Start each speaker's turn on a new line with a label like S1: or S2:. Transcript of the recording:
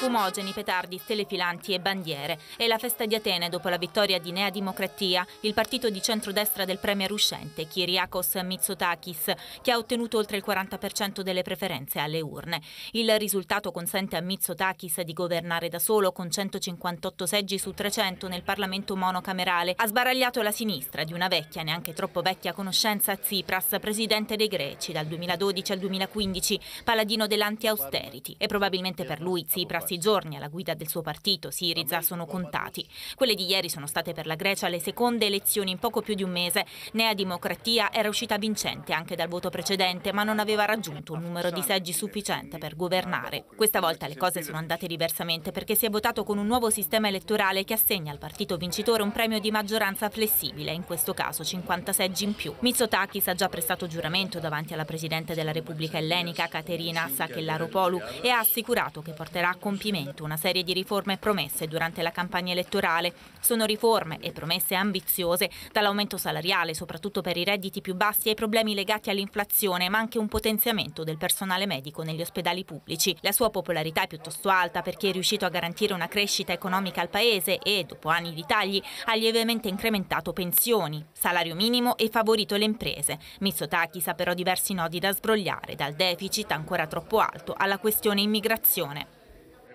S1: fumogeni, petardi, stelle filanti e bandiere. È la festa di Atene dopo la vittoria di Nea Democratia, il partito di centrodestra del premier uscente, Kyriakos Mitsotakis, che ha ottenuto oltre il 40% delle preferenze alle urne. Il risultato consente a Mitsotakis di governare da solo con 158 seggi su 300 nel Parlamento monocamerale. Ha sbaragliato la sinistra di una vecchia, neanche troppo vecchia conoscenza, Tsipras, presidente dei greci dal 2012 al 2015, paladino dell'anti-austerity. E probabilmente per lui Tsipras questi giorni alla guida del suo partito, Siriza, sono contati. Quelle di ieri sono state per la Grecia le seconde elezioni in poco più di un mese. Nea Democratia era uscita vincente anche dal voto precedente, ma non aveva raggiunto un numero di seggi sufficiente per governare. Questa volta le cose sono andate diversamente perché si è votato con un nuovo sistema elettorale che assegna al partito vincitore un premio di maggioranza flessibile, in questo caso 50 seggi in più. Mitsotakis ha già prestato giuramento davanti alla Presidente della Repubblica ellenica, Caterina Sakellaropoulou, e ha assicurato che porterà a compimento compimento una serie di riforme promesse durante la campagna elettorale. Sono riforme e promesse ambiziose, dall'aumento salariale, soprattutto per i redditi più bassi, ai problemi legati all'inflazione, ma anche un potenziamento del personale medico negli ospedali pubblici. La sua popolarità è piuttosto alta perché è riuscito a garantire una crescita economica al Paese e, dopo anni di tagli, ha lievemente incrementato pensioni, salario minimo e favorito le imprese. Mitsotaki sa però diversi nodi da sbrogliare, dal deficit ancora troppo alto alla questione immigrazione.